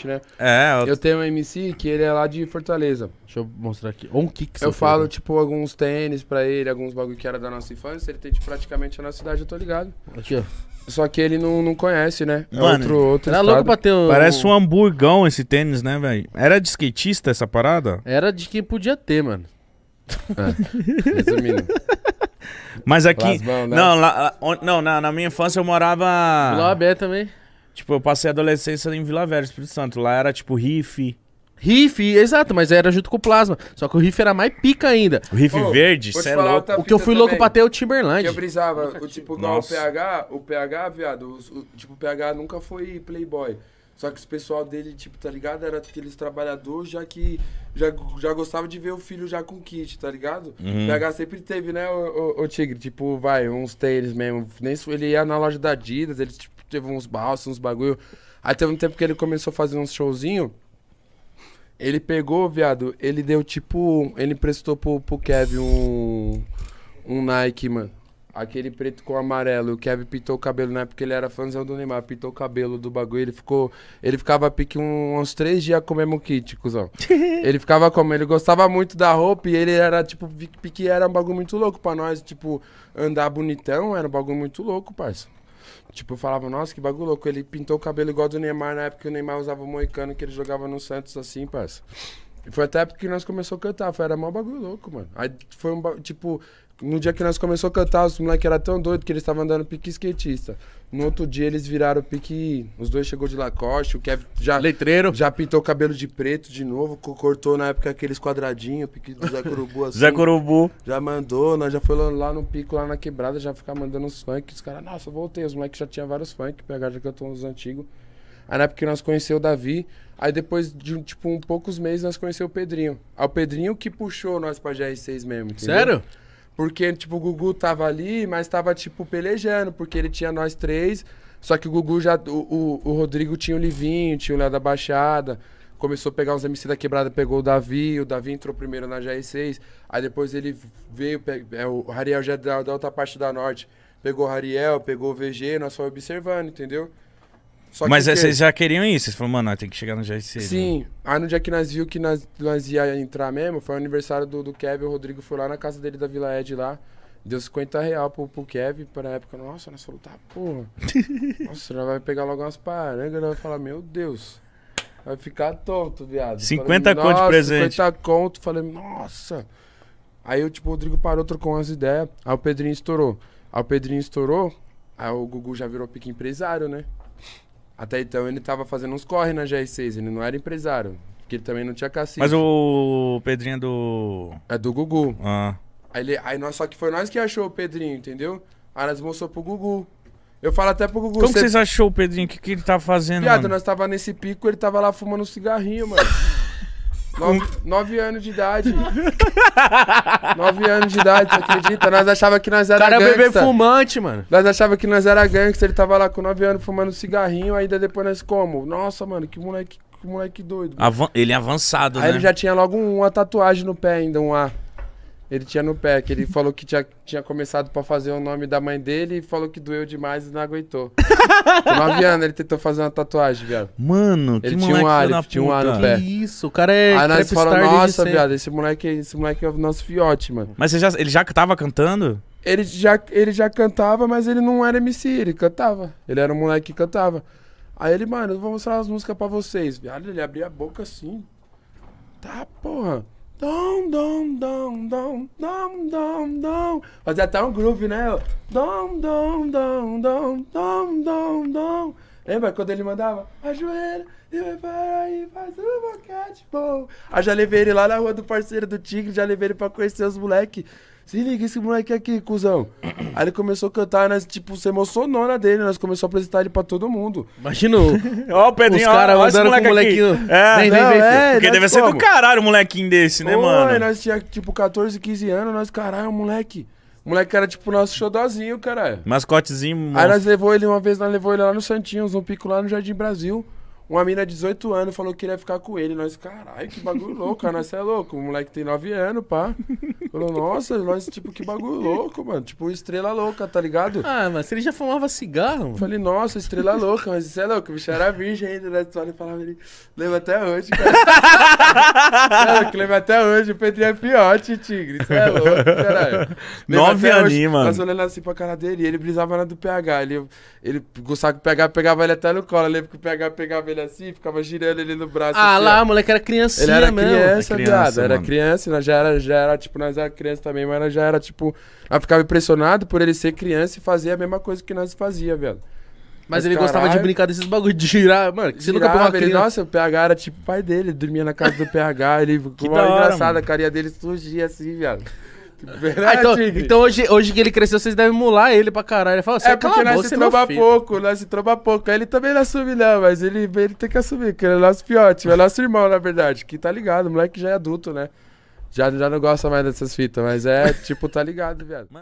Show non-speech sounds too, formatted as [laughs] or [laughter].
gente, né? É. Eu... eu tenho um MC que ele é lá de Fortaleza. Deixa eu mostrar aqui. On Kicks. Eu falo, tipo, alguns tênis pra ele, alguns bagulho que era da nossa infância. Ele tem tipo, praticamente a nossa cidade, eu tô ligado. Aqui, ó. Só que ele não, não conhece, né? É Mano, outro, outro era estado. louco bater o... Parece um hamburgão esse tênis, né, velho? Era de skatista essa parada? Era de quem podia ter, mano. É. Resumindo. Mas aqui... Plasmão, né? Não, lá, não na, na minha infância eu morava... Lá é também. Tipo, eu passei a adolescência em Vila Velha, Espírito Santo. Lá era, tipo, riff. Riff, exato, mas era junto com o plasma. Só que o riff era mais pica ainda. O riff verde, cê é louco. O que eu fui louco pra ter é o Timberland. Que eu brisava, o tipo, não o PH, o PH, viado, o, o, tipo, o PH nunca foi playboy. Só que os pessoal dele, tipo, tá ligado? Era aqueles trabalhadores já que já, já gostava de ver o filho já com kit, tá ligado? Uhum. O PH sempre teve, né, o, o, o Tigre? Tipo, vai, uns tênis mesmo. Nem, ele ia na loja da Adidas, ele, tipo, teve uns balsos, uns bagulho. Aí teve um tempo que ele começou a fazer uns showzinho. Ele pegou, viado, ele deu tipo. Ele emprestou pro, pro Kevin um. Um Nike, mano. Aquele preto com amarelo. O Kevin pintou o cabelo na né? época ele era fãzão do Neymar. Pintou o cabelo do bagulho. Ele ficou. Ele ficava pique um, uns três dias com o mesmo kit, cuzão. [laughs] ele ficava como? Ele gostava muito da roupa e ele era, tipo, pique era um bagulho muito louco pra nós. Tipo, andar bonitão era um bagulho muito louco, parça. Tipo, falava, nossa, que bagulho louco. Ele pintou o cabelo igual do Neymar na época que o Neymar usava o moicano que ele jogava no Santos assim, parça. E foi até a época que nós começamos a cantar. Foi, era mó bagulho louco, mano. Aí foi um. Tipo, no dia que nós começamos a cantar, os moleques eram tão doidos que eles estavam andando pique skatista. No outro dia eles viraram pique. Os dois chegou de Lacoste, o Kevin já. Letreiro. Já pintou o cabelo de preto de novo, cortou na época aqueles quadradinhos, pique do Zé Corubu [laughs] assim. Zé Corubu. Já mandou, nós já foi lá no pico, lá na quebrada, já ficar mandando uns funk. Os caras, nossa, voltei. Os moleques já tinham vários funk, pegar já cantou uns antigos. Aí na época que nós conheceu o Davi, aí depois de tipo um poucos meses nós conheceu o Pedrinho. Aí o Pedrinho que puxou nós pra GR6 mesmo. Entendeu? Sério? Porque, tipo, o Gugu tava ali, mas tava, tipo, pelejando, porque ele tinha nós três. Só que o Gugu já. O, o, o Rodrigo tinha o Livinho, tinha o Léo da Baixada. Começou a pegar uns MC da quebrada, pegou o Davi, o Davi entrou primeiro na GR6. Aí depois ele veio, é, o Ariel já é da, da outra parte da norte. Pegou o Ariel, pegou o VG, nós só observando, entendeu? Só Mas que, é, vocês já queriam isso? Vocês falaram, mano, tem que chegar no dia Sim. Né? Aí no dia que nós viu que nós, nós ia entrar mesmo, foi o aniversário do, do Kevin, o Rodrigo foi lá na casa dele da Vila Ed lá. Deu 50 real pro, pro Kevin pra época. Nossa, nós falamos, tá, porra. [laughs] nossa, nós vai pegar logo umas parangas, vai falar, meu Deus. Vai ficar tonto, viado. 50 falei, conto de presente. 50 conto. Falei, nossa. Aí eu, tipo, o Rodrigo parou, trocou umas ideias. Aí o Pedrinho estourou. Aí o Pedrinho estourou. Aí o Gugu já virou pique empresário, né? Até então ele tava fazendo uns corre na GR6, ele não era empresário. Porque ele também não tinha cacife. Mas o Pedrinho é do. É do Gugu. Ah. Aí, ele, aí nós, só que foi nós que achou o Pedrinho, entendeu? Aí nós mostrou pro Gugu. Eu falo até pro Gugu. Como cê... vocês achou o Pedrinho? O que, que ele tava tá fazendo? Piada, nós tava nesse pico, ele tava lá fumando um cigarrinho, mano. [laughs] Nove, anos de idade. [laughs] nove anos de idade, você acredita? Nós achava que nós era cara gangsta. bebê fumante, mano. Nós achava que nós era gangsta, ele tava lá com nove anos fumando cigarrinho, ainda depois nós como? Nossa, mano, que moleque, que moleque doido. Avan ele é avançado, Aí né? ele já tinha logo uma tatuagem no pé ainda, um A. Ele tinha no pé, que ele falou que tinha, tinha começado pra fazer o nome da mãe dele e falou que doeu demais e não aguentou. Nove tipo, anos ele tentou fazer uma tatuagem, viado. Mano, ele que tinha um alif, tinha um ar no pé. Que isso, o cara é. Aí nós falamos, nossa, viado, esse moleque, esse moleque é o nosso fiote, mano. Mas já, ele já tava cantando? Ele já, ele já cantava, mas ele não era MC, ele cantava. Ele era um moleque que cantava. Aí ele, mano, eu vou mostrar as músicas pra vocês. Viado, ele abria a boca assim. Tá, porra. Dom, dom, dom, dom, dom, dom, dom. Fazer até um groove, né? Dom, dom, dom, dom, dom, dom, dom. Lembra quando ele mandava? Ajoelha e vai para e faz um boquete bom. Aí ah, já levei ele lá na rua do parceiro do Tigre, já levei ele pra conhecer os moleque. Se liga esse moleque aqui, cuzão. [clears throat] Aí ele começou a cantar, nós, tipo, se emocionou na dele, nós começamos a apresentar ele pra todo mundo. Imagina. [laughs] ó, o Pedrinho, os caras andando com o molequinho. É, vem, não, vem, vem, é, Porque deve como? ser do caralho um molequinho desse, né, Oi, mano? nós tinha, tipo, 14, 15 anos, nós, caralho, moleque moleque era tipo nosso xodózinho, caralho. Mascotezinho. Aí nós levou ele uma vez, nós levou ele lá no Santinhos, um pico lá no Jardim Brasil. Uma mina de 18 anos falou que queria ficar com ele. Nós, caralho, que bagulho louco, cara. Nós é louco. O moleque tem 9 anos, pá. Falou, nossa, nós, tipo, que bagulho louco, mano. Tipo, estrela louca, tá ligado? Ah, mas ele já fumava cigarro, mano. Falei, nossa, estrela louca, mas isso é louco. O bicho era virgem ainda, né? Tu olha e falava ele. Lembra até hoje, cara. é, [laughs] lembra até hoje. O Pedrinho é piote, tigre. Isso é louco, caralho. 9 anos, mano. Nós olhando assim pra cara dele, ele brisava na do PH. Ele, ele gostava que o PH pegava ele até no colo. Eu lembro que o PH pegava ele ele assim, ficava girando ele no braço. Ah assim, lá, ó. moleque era criancinha ele era mesmo. Criança, é criança, era criança, nós já era, já era, tipo, nós era criança também, mas nós já era, tipo, nós ficava impressionado por ele ser criança e fazer a mesma coisa que nós fazia, velho. Mas, Mas ele caralho. gostava de brincar desses bagulho de girar, mano. Que você Girava, nunca viu uma criança. Ele, nossa, o PH era tipo pai dele, dormia na casa do PH, ele [laughs] que uma hora, engraçada, mano. a carinha dele surgia assim, viado. [laughs] Ah, então, então, hoje, hoje que ele cresceu, vocês devem emular ele pra caralho. Ele fala, é, é porque nós se é tromba pouco, nós se tromba pouco. Ele também não assume, não, mas ele, ele tem que assumir, porque ele é nosso piote, é nosso irmão, na verdade, que tá ligado, o moleque já é adulto, né? Já, já não gosta mais dessas fitas, mas é tipo, tá ligado, viado.